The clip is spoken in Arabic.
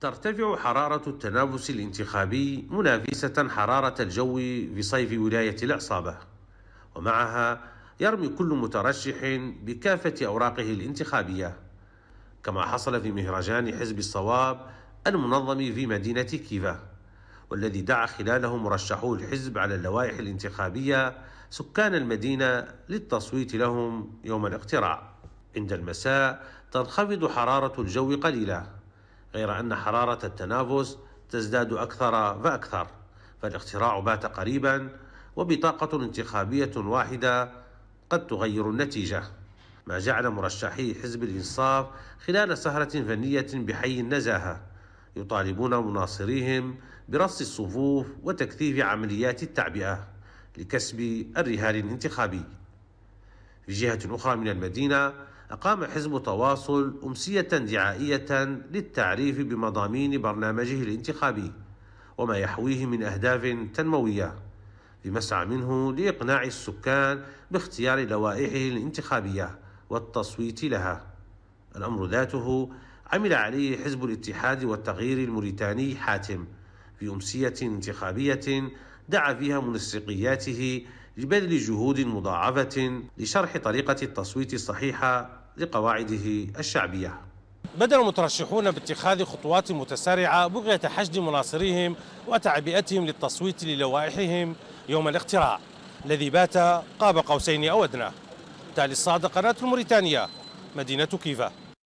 ترتفع حرارة التنافس الانتخابي منافسة حرارة الجو في صيف ولاية العصابة ومعها يرمي كل مترشح بكافة أوراقه الانتخابية كما حصل في مهرجان حزب الصواب المنظم في مدينة كيفا والذي دعا خلاله مرشحو الحزب على اللوائح الانتخابية سكان المدينة للتصويت لهم يوم الاقتراع عند المساء تنخفض حرارة الجو قليلاً غير أن حرارة التنافس تزداد أكثر فأكثر فالاختراع بات قريبا وبطاقة انتخابية واحدة قد تغير النتيجة ما جعل مرشحي حزب الإنصاف خلال سهرة فنية بحي النزاهة يطالبون مناصريهم برص الصفوف وتكثيف عمليات التعبئة لكسب الرهان الانتخابي في جهة أخرى من المدينة أقام حزب تواصل أمسية دعائية للتعريف بمضامين برنامجه الانتخابي وما يحويه من أهداف تنموية بمسعى منه لإقناع السكان باختيار لوائحه الانتخابية والتصويت لها الأمر ذاته عمل عليه حزب الاتحاد والتغيير الموريتاني حاتم في أمسية انتخابية دعا فيها منسقياته لبذل جهود مضاعفة لشرح طريقة التصويت الصحيحة لقواعده الشعبية بدأ المترشحون باتخاذ خطوات متسارعة بغية حشد مناصريهم وتعبئتهم للتصويت للوائحهم يوم الاقتراع الذي بات قاب قوسين أو أدنى تالي الصادق قناة الموريتانية مدينة كيفا